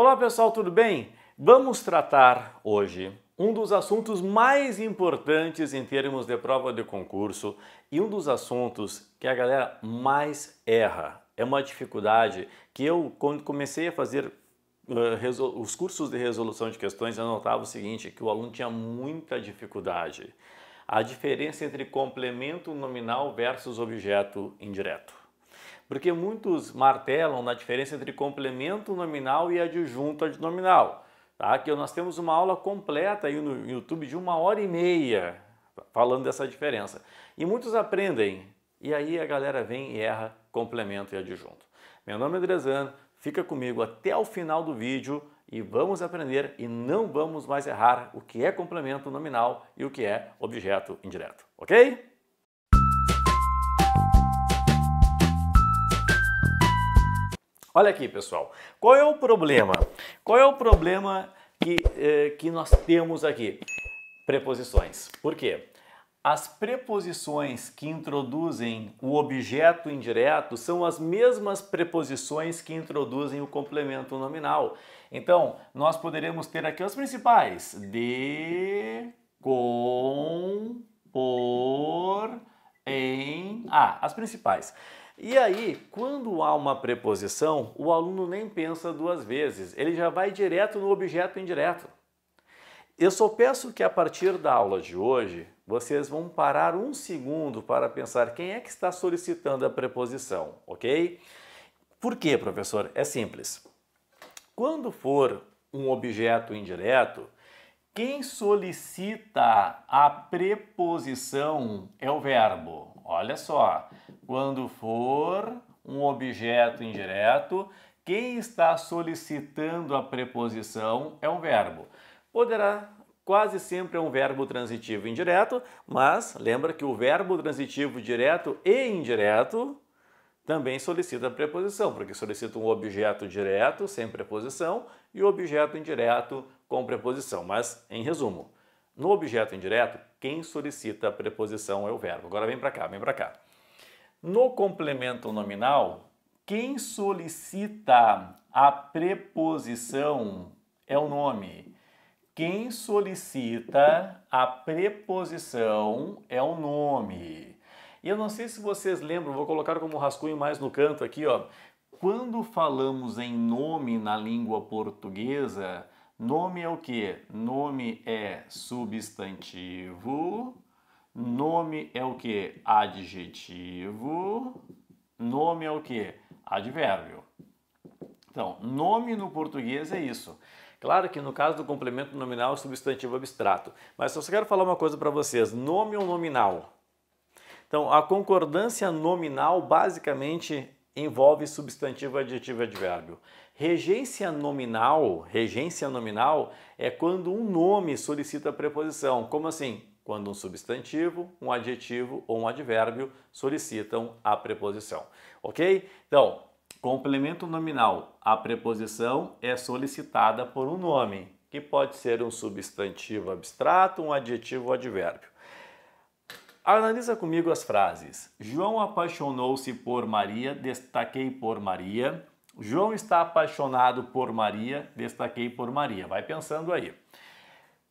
Olá pessoal, tudo bem? Vamos tratar hoje um dos assuntos mais importantes em termos de prova de concurso e um dos assuntos que a galera mais erra. É uma dificuldade que eu, quando comecei a fazer uh, os cursos de resolução de questões, eu notava o seguinte, que o aluno tinha muita dificuldade. A diferença entre complemento nominal versus objeto indireto porque muitos martelam na diferença entre complemento nominal e adjunto adnominal. Tá? Que nós temos uma aula completa aí no YouTube de uma hora e meia falando dessa diferença. E muitos aprendem, e aí a galera vem e erra complemento e adjunto. Meu nome é Andrezano, fica comigo até o final do vídeo e vamos aprender e não vamos mais errar o que é complemento nominal e o que é objeto indireto, ok? Olha aqui, pessoal. Qual é o problema? Qual é o problema que, eh, que nós temos aqui? Preposições. Por quê? As preposições que introduzem o objeto indireto são as mesmas preposições que introduzem o complemento nominal. Então, nós poderemos ter aqui as principais: de, com, por, em ah, as principais. E aí, quando há uma preposição, o aluno nem pensa duas vezes, ele já vai direto no objeto indireto. Eu só peço que a partir da aula de hoje, vocês vão parar um segundo para pensar quem é que está solicitando a preposição, ok? Por quê, professor? É simples. Quando for um objeto indireto, quem solicita a preposição é o verbo. Olha só, quando for um objeto indireto, quem está solicitando a preposição é um verbo. Poderá quase sempre é um verbo transitivo indireto, mas lembra que o verbo transitivo direto e indireto também solicita a preposição, porque solicita um objeto direto sem preposição e o objeto indireto com preposição. Mas, em resumo, no objeto indireto, quem solicita a preposição é o verbo. Agora vem para cá, vem para cá. No complemento nominal, quem solicita a preposição é o nome. Quem solicita a preposição é o nome. E eu não sei se vocês lembram, vou colocar como rascunho mais no canto aqui, ó. Quando falamos em nome na língua portuguesa, Nome é o que? Nome é substantivo. Nome é o que? Adjetivo. Nome é o que? Advérbio. Então, nome no português é isso. Claro que no caso do complemento nominal, é substantivo abstrato. Mas eu só quero falar uma coisa para vocês: nome ou nominal? Então, a concordância nominal basicamente envolve substantivo, adjetivo e advérbio. Regência nominal, regência nominal é quando um nome solicita preposição. Como assim? Quando um substantivo, um adjetivo ou um advérbio solicitam a preposição. OK? Então, complemento nominal, a preposição é solicitada por um nome, que pode ser um substantivo abstrato, um adjetivo ou advérbio. Analisa comigo as frases. João apaixonou-se por Maria, destaquei por Maria. João está apaixonado por Maria, destaquei por Maria. Vai pensando aí.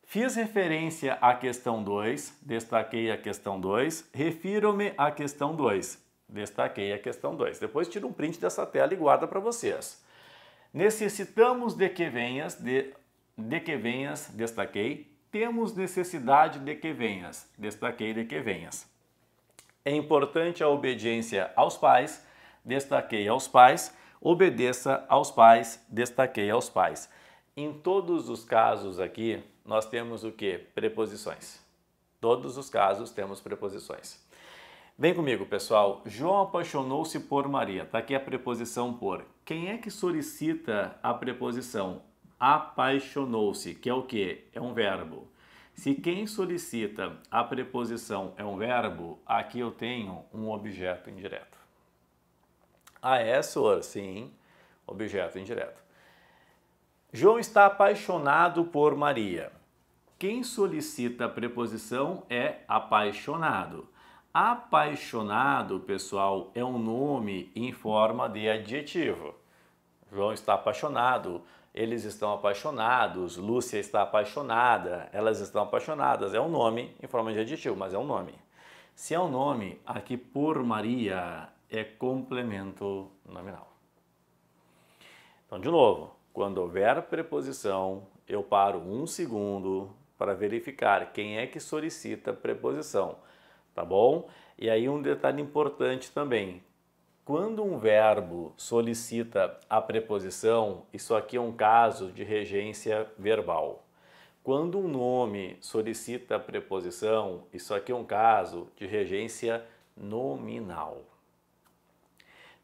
Fiz referência à questão 2, destaquei a questão 2. Refiro-me à questão 2, destaquei a questão 2. Depois tira um print dessa tela e guarda para vocês. Necessitamos de que venhas, de, de que venhas, destaquei temos necessidade de que venhas. Destaquei de que venhas. É importante a obediência aos pais, destaquei aos pais, obedeça aos pais, destaquei aos pais. Em todos os casos aqui, nós temos o que? Preposições. Todos os casos temos preposições. Vem comigo, pessoal. João apaixonou-se por Maria. Está aqui a preposição por. Quem é que solicita a preposição? apaixonou-se, que é o que? É um verbo. Se quem solicita a preposição é um verbo, aqui eu tenho um objeto indireto. Ah, é, senhor? Sim, objeto indireto. João está apaixonado por Maria. Quem solicita a preposição é apaixonado. Apaixonado, pessoal, é um nome em forma de adjetivo. João está apaixonado eles estão apaixonados, Lúcia está apaixonada, elas estão apaixonadas. É um nome em forma de adjetivo, mas é um nome. Se é um nome, aqui por Maria é complemento nominal. Então, de novo, quando houver preposição, eu paro um segundo para verificar quem é que solicita preposição, tá bom? E aí um detalhe importante também, quando um verbo solicita a preposição, isso aqui é um caso de regência verbal. Quando um nome solicita a preposição, isso aqui é um caso de regência nominal.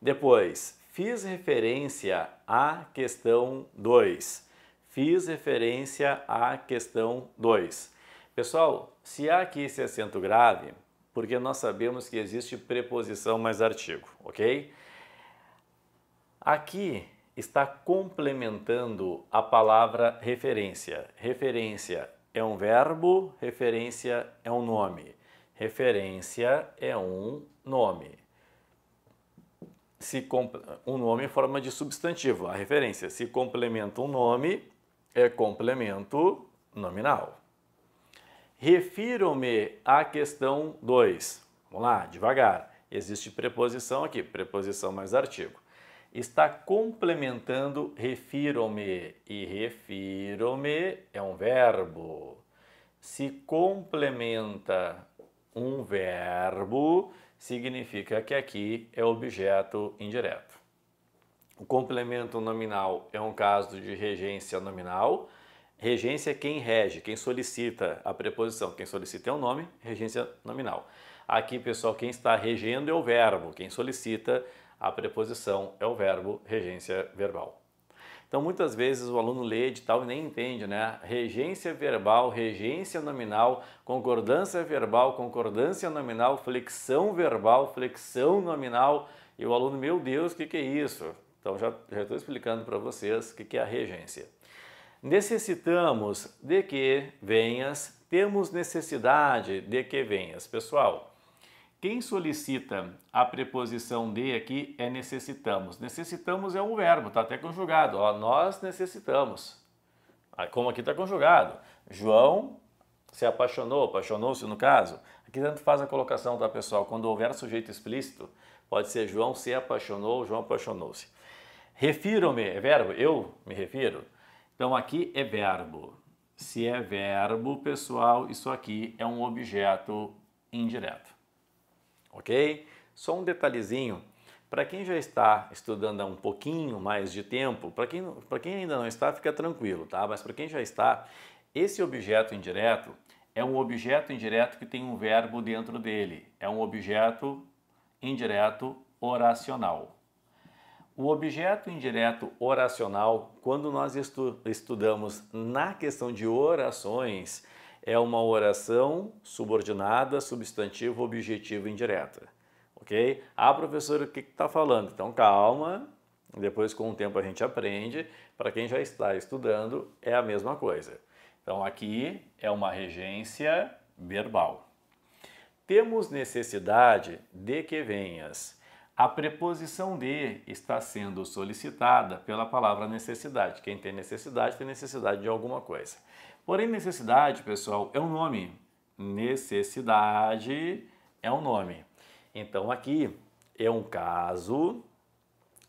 Depois, fiz referência à questão 2. Fiz referência à questão 2. Pessoal, se há aqui esse acento grave, porque nós sabemos que existe preposição mais artigo, ok? Aqui está complementando a palavra referência. Referência é um verbo, referência é um nome. Referência é um nome. Se um nome em forma de substantivo, a referência. Se complementa um nome, é complemento nominal. Refiro-me à questão 2. Vamos lá, devagar. Existe preposição aqui, preposição mais artigo. Está complementando refiro-me e refiro-me é um verbo. Se complementa um verbo, significa que aqui é objeto indireto. O complemento nominal é um caso de regência nominal Regência é quem rege, quem solicita a preposição. Quem solicita é o nome, regência nominal. Aqui, pessoal, quem está regendo é o verbo. Quem solicita a preposição é o verbo, regência verbal. Então, muitas vezes o aluno lê de tal e nem entende, né? Regência verbal, regência nominal, concordância verbal, concordância nominal, flexão verbal, flexão nominal. E o aluno, meu Deus, o que, que é isso? Então, já estou explicando para vocês o que, que é a regência necessitamos de que venhas, temos necessidade de que venhas. Pessoal, quem solicita a preposição de aqui é necessitamos. Necessitamos é um verbo, está até conjugado. Ó, nós necessitamos. Ah, como aqui está conjugado. João se apaixonou, apaixonou-se no caso. Aqui tanto faz a colocação, tá pessoal? Quando houver sujeito explícito, pode ser João se apaixonou, João apaixonou-se. Refiro-me, é verbo, eu me refiro. Então aqui é verbo. Se é verbo, pessoal, isso aqui é um objeto indireto. Ok? Só um detalhezinho. Para quem já está estudando há um pouquinho mais de tempo, para quem, quem ainda não está, fica tranquilo, tá? Mas para quem já está, esse objeto indireto é um objeto indireto que tem um verbo dentro dele. É um objeto indireto oracional. O objeto indireto oracional, quando nós estu estudamos na questão de orações, é uma oração subordinada, substantivo, objetivo indireta. Ok? Ah, professor, o que está falando? Então calma, depois com o tempo a gente aprende. Para quem já está estudando, é a mesma coisa. Então aqui é uma regência verbal. Temos necessidade de que venhas a preposição de está sendo solicitada pela palavra necessidade. Quem tem necessidade tem necessidade de alguma coisa. Porém, necessidade, pessoal, é um nome. Necessidade é um nome. Então, aqui é um caso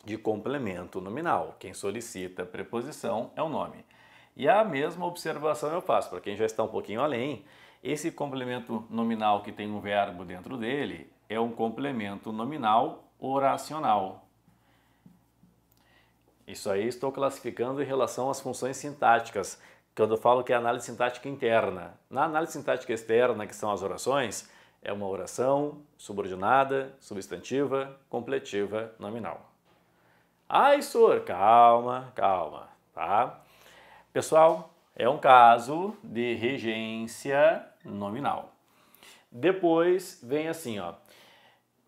de complemento nominal. Quem solicita a preposição é o um nome. E a mesma observação eu faço para quem já está um pouquinho além. Esse complemento nominal que tem um verbo dentro dele é um complemento nominal oracional. Isso aí estou classificando em relação às funções sintáticas, quando eu falo que é análise sintática interna. Na análise sintática externa, que são as orações, é uma oração subordinada, substantiva, completiva, nominal. Ai, senhor, calma, calma, tá? Pessoal, é um caso de regência nominal. Depois vem assim, ó.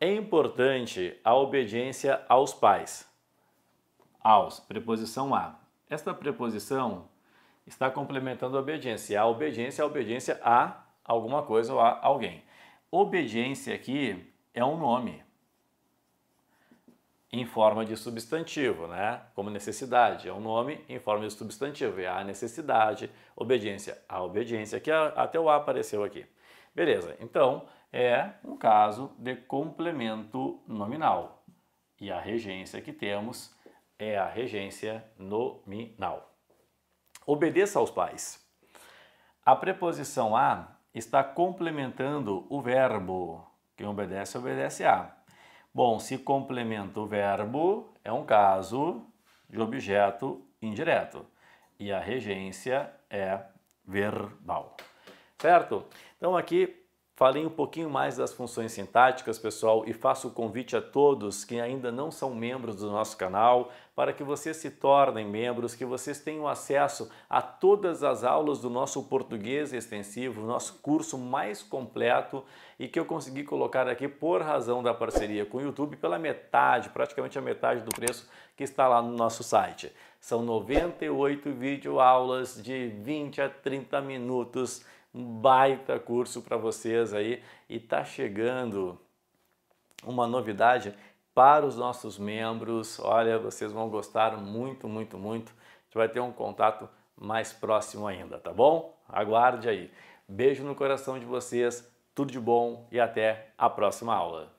É importante a obediência aos pais. Aos, preposição a. Esta preposição está complementando a obediência. A obediência é a obediência a alguma coisa ou a alguém. Obediência aqui é um nome em forma de substantivo, né? Como necessidade, é um nome em forma de substantivo. E é a necessidade, obediência, a obediência, que é até o A apareceu aqui. Beleza, então é um caso de complemento nominal. E a regência que temos é a regência nominal. Obedeça aos pais. A preposição a está complementando o verbo. Quem obedece, obedece a. Bom, se complementa o verbo, é um caso de objeto indireto. E a regência é verbal. Certo? Então aqui Falei um pouquinho mais das funções sintáticas, pessoal, e faço o convite a todos que ainda não são membros do nosso canal para que vocês se tornem membros, que vocês tenham acesso a todas as aulas do nosso português extensivo, nosso curso mais completo e que eu consegui colocar aqui por razão da parceria com o YouTube pela metade, praticamente a metade do preço que está lá no nosso site. São 98 aulas de 20 a 30 minutos um baita curso para vocês aí e tá chegando uma novidade para os nossos membros. Olha, vocês vão gostar muito, muito, muito. A gente vai ter um contato mais próximo ainda, tá bom? Aguarde aí. Beijo no coração de vocês, tudo de bom e até a próxima aula.